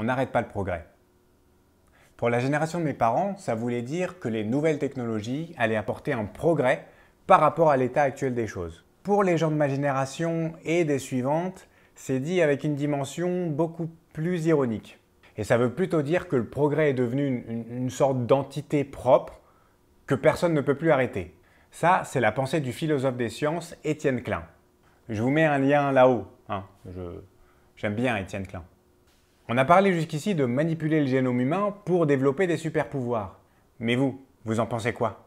on n'arrête pas le progrès. Pour la génération de mes parents, ça voulait dire que les nouvelles technologies allaient apporter un progrès par rapport à l'état actuel des choses. Pour les gens de ma génération et des suivantes, c'est dit avec une dimension beaucoup plus ironique. Et ça veut plutôt dire que le progrès est devenu une, sorte d'entité propre que personne ne peut plus arrêter. Ça, c'est la pensée du philosophe des sciences Étienne Klein. Je vous mets un lien là-haut. Hein. J'aime bien Étienne Klein. On a parlé jusqu'ici de manipuler le génome humain pour développer des super pouvoirs. Mais vous, vous en pensez quoi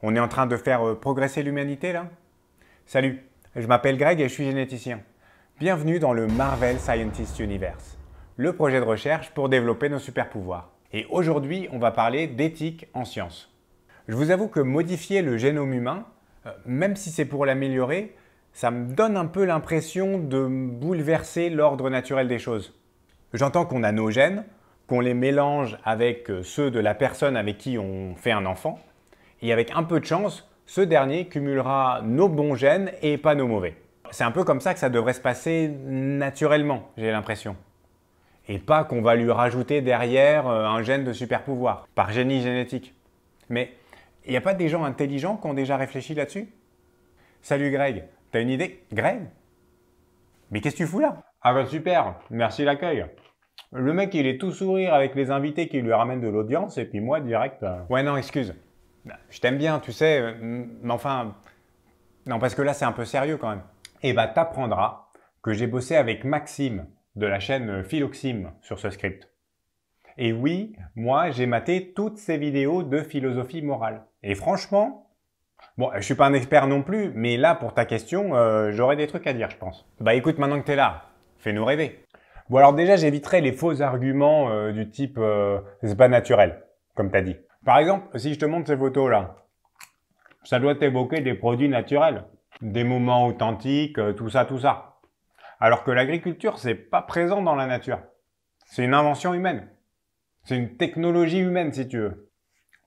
On est en train de faire euh, progresser l'humanité là Salut, je m'appelle Greg et je suis généticien. Bienvenue dans le Marvel Scientist Universe, le projet de recherche pour développer nos super pouvoirs. Et aujourd'hui, on va parler d'éthique en science. Je vous avoue que modifier le génome humain, euh, même si c'est pour l'améliorer, ça me donne un peu l'impression de bouleverser l'ordre naturel des choses. J'entends qu'on a nos gènes, qu'on les mélange avec euh, ceux de la personne avec qui on fait un enfant, et avec un peu de chance, ce dernier cumulera nos bons gènes et pas nos mauvais. C'est un peu comme ça que ça devrait se passer naturellement, j'ai l'impression. Et pas qu'on va lui rajouter derrière euh, un gène de super pouvoir, par génie génétique. Mais il n'y a pas des gens intelligents qui ont déjà réfléchi là-dessus Salut Greg, t'as une idée Greg Mais qu'est-ce que tu fous là ah bah super, merci l'accueil. Le mec, il est tout sourire avec les invités qui lui ramènent de l'audience, et puis moi, direct. Euh, ouais, non, excuse. Bah, je t'aime bien, tu sais, euh, mais enfin. Non, parce que là, c'est un peu sérieux quand même. Et eh bah, t'apprendras que j'ai bossé avec Maxime de la chaîne euh, Philoxime sur ce script. Et oui, moi, j'ai maté toutes ces vidéos de philosophie morale. Et franchement, bon, je suis pas un expert non plus, mais là, pour ta question, j'aurais des trucs à dire, je pense. Bah écoute, maintenant que t'es là, Fais-nous rêver. Bon alors déjà, j'éviterai les faux arguments euh, du type euh, c'est pas naturel, comme t'as dit. Par exemple, si je te montre ces photos-là, ça doit évoquer des produits naturels, des moments authentiques, euh, tout ça, tout ça. Alors que l'agriculture, c'est pas présent dans la nature. C'est une invention humaine. C'est une technologie humaine, si tu veux.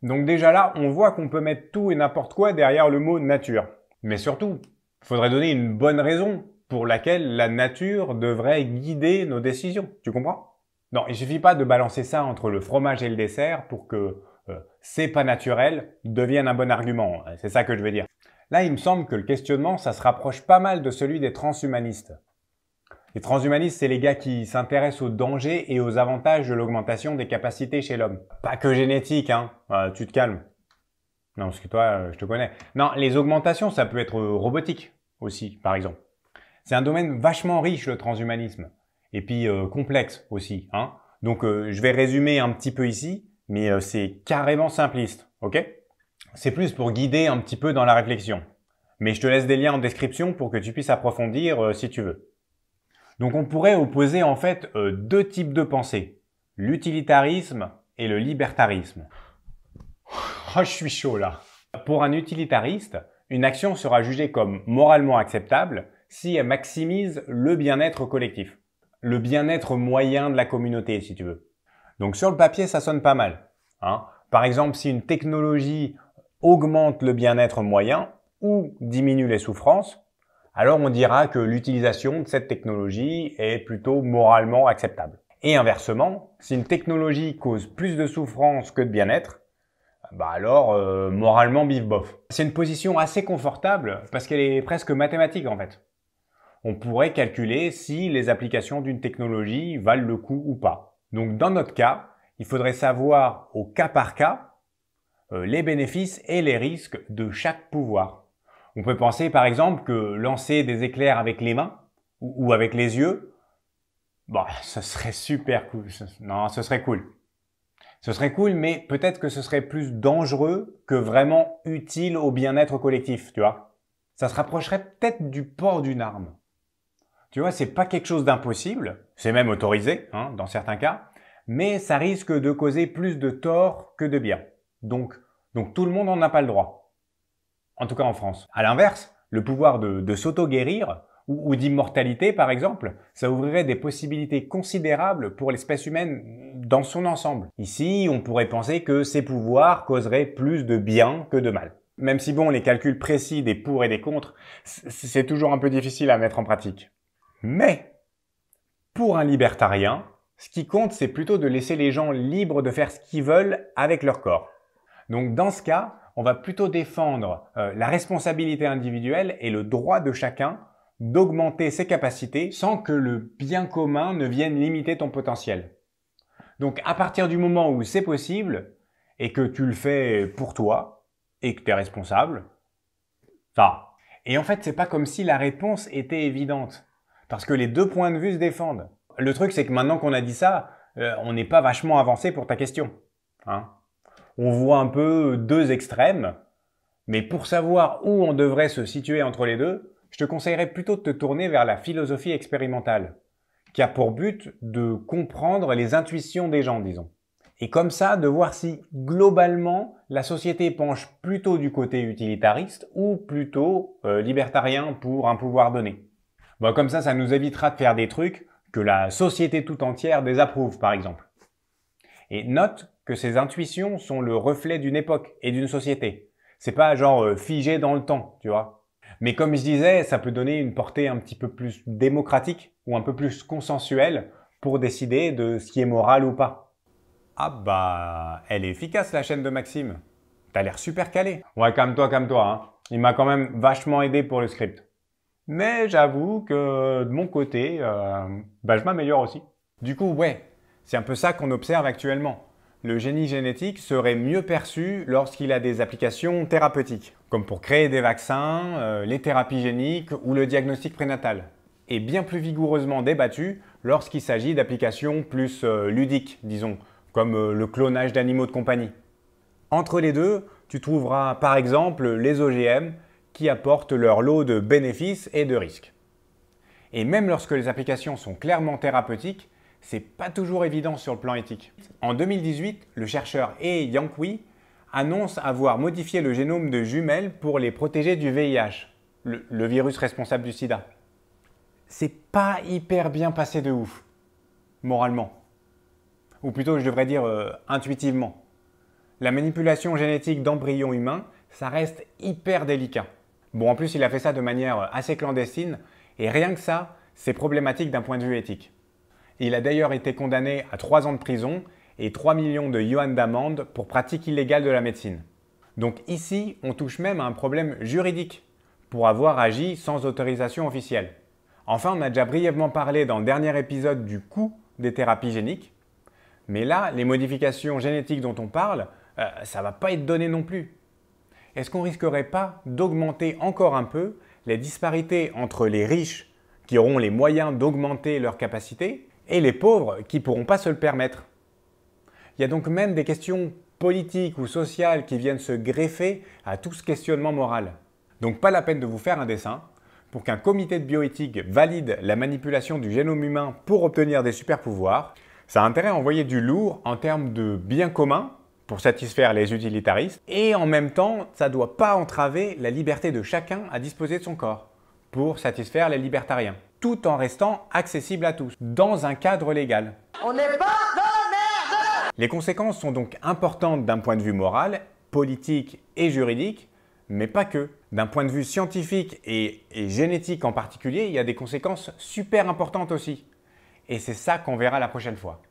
Donc déjà là, on voit qu'on peut mettre tout et n'importe quoi derrière le mot nature. Mais surtout, faudrait donner une bonne raison pour laquelle la nature devrait guider nos décisions. Tu comprends Non, il suffit pas de balancer ça entre le fromage et le dessert pour que euh, c'est pas naturel devienne un bon argument. Euh, c'est ça que je veux dire. Là, il me semble que le questionnement, ça se rapproche pas mal de celui des transhumanistes. Les transhumanistes, c'est les gars qui s'intéressent aux dangers et aux avantages de l'augmentation des capacités chez l'homme. Pas que génétique, hein. Euh, tu te calmes. Non, parce que toi, je te connais. Non, les augmentations, ça peut être robotique aussi, par exemple. C'est un domaine vachement riche, le transhumanisme, et puis euh, complexe aussi. Hein. Donc euh, je vais résumer un petit peu ici, mais euh, c'est carrément simpliste, ok C'est plus pour guider un petit peu dans la réflexion. Mais je te laisse des liens en description pour que tu puisses approfondir si tu veux. Donc on pourrait opposer en fait deux types de pensées, l'utilitarisme et le libertarisme. Oh, je suis chaud là. Pour un utilitariste, une action sera jugée comme moralement acceptable si elle maximise le bien-être collectif, le bien-être moyen de la communauté, si tu veux. Donc sur le papier, ça sonne pas mal. Hein. Par exemple, si une technologie augmente le bien-être moyen ou diminue les souffrances, alors on dira que l'utilisation de cette technologie est plutôt moralement acceptable. Et inversement, si une technologie cause plus de souffrances que de bien-être, bah alors euh, moralement bif bof. C'est une position assez confortable parce qu'elle est presque mathématique en fait on pourrait calculer si les applications d'une technologie valent le coup ou pas. Donc dans notre cas, il faudrait savoir au cas par cas euh, les bénéfices et les risques de chaque pouvoir. On peut penser par exemple que lancer des éclairs avec les mains ou, avec les yeux, bah, ce serait super cool. Non, ce serait cool. Ce serait cool, mais peut-être que ce serait plus dangereux que vraiment utile au bien-être collectif, tu vois. Ça se rapprocherait peut-être du port d'une arme. Tu vois, c'est pas quelque chose d'impossible, c'est même autorisé hein, dans certains cas, mais ça risque de causer plus de tort que de bien. Donc, donc tout le monde n'en a pas le droit. En tout cas en France. À l'inverse, le pouvoir de, s'auto-guérir ou, d'immortalité par exemple, ça ouvrirait des possibilités considérables pour l'espèce humaine dans son ensemble. Ici, on pourrait penser que ces pouvoirs causeraient plus de bien que de mal. Même si bon, les calculs précis des pour et des contre, c'est toujours un peu difficile à mettre en pratique. Mais pour un libertarien, ce qui compte, c'est plutôt de laisser les gens libres de faire ce qu'ils veulent avec leur corps. Donc dans ce cas, on va plutôt défendre euh, la responsabilité individuelle et le droit de chacun d'augmenter ses capacités sans que le bien commun ne vienne limiter ton potentiel. Donc à partir du moment où c'est possible et que tu le fais pour toi et que tu es responsable, ça. Et en fait, c'est pas comme si la réponse était évidente. Parce que les deux points de vue se défendent. Le truc, c'est que maintenant qu'on a dit ça, euh, on n'est pas vachement avancé pour ta question. Hein. on voit un peu deux extrêmes, mais pour savoir où on devrait se situer entre les deux, je te conseillerais plutôt de te tourner vers la philosophie expérimentale, qui a pour but de comprendre les intuitions des gens, disons. Et comme ça, de voir si globalement la société penche plutôt du côté utilitariste ou plutôt euh, libertarien pour un pouvoir donné. Bon, bah, comme ça, ça nous évitera de faire des trucs que la société tout entière désapprouve, par exemple. Et note que ces intuitions sont le reflet d'une époque et d'une société. C'est pas genre euh, figé dans le temps, tu vois. Mais comme je disais, ça peut donner une portée un petit peu plus démocratique ou un peu plus consensuelle pour décider de ce qui est moral ou pas. Ah bah, elle est efficace la chaîne de Maxime. T'as l'air super calé. Ouais, calme-toi, calme-toi. Hein. Il m'a quand même vachement aidé pour le script. Mais j'avoue que de mon côté, euh, bah, je m'améliore aussi. Du coup, ouais, c'est un peu ça qu'on observe actuellement. Le génie génétique serait mieux perçu lorsqu'il a des applications thérapeutiques, comme pour créer des vaccins, euh, les thérapies géniques ou le diagnostic prénatal, et bien plus vigoureusement débattu lorsqu'il s'agit d'applications plus euh, ludiques, disons, comme le clonage d'animaux de compagnie. Entre les deux, tu trouveras par exemple les OGM, qui apportent leur lot de bénéfices et de risques. Et même lorsque les applications sont clairement thérapeutiques, c'est pas toujours évident sur le plan éthique. En 2018, le chercheur E. Yankui annonce avoir modifié le génome de jumelles pour les protéger du VIH, le, virus responsable du sida. C'est pas hyper bien passé de ouf, moralement. Ou plutôt, je devrais dire euh, intuitivement. La manipulation génétique d'embryons humains, ça reste hyper délicat. Bon, en plus, il a fait ça de manière euh, assez clandestine, et rien que ça, c'est problématique d'un point de vue éthique. Il a d'ailleurs été condamné à 3 ans de prison et 3 millions de yuan d'amende pour pratique illégale de la médecine. Donc ici, on touche même à un problème juridique pour avoir agi sans autorisation officielle. Enfin, on a déjà brièvement parlé dans le dernier épisode du coût des thérapies géniques, mais là, les modifications génétiques dont on parle, euh, ça ne va pas être donné non plus est-ce qu'on risquerait pas d'augmenter encore un peu les disparités entre les riches qui auront les moyens d'augmenter leurs capacités et les pauvres qui ne pourront pas se le permettre Il y a donc même des questions politiques ou sociales qui viennent se greffer à tout ce questionnement moral. Donc pas la peine de vous faire un dessin. Pour qu'un comité de bioéthique valide la manipulation du génome humain pour obtenir des super pouvoirs, ça a intérêt à envoyer du lourd en termes de bien commun pour satisfaire les utilitaristes, et en même temps, ça ne doit pas entraver la liberté de chacun à disposer de son corps, pour satisfaire les libertariens, tout en restant accessible à tous, dans un cadre légal. On n'est pas dans la merde Les conséquences sont donc importantes d'un point de vue moral, politique et juridique, mais pas que. D'un point de vue scientifique et génétique en particulier, il y a des conséquences super importantes aussi. Et c'est ça qu'on verra la prochaine fois.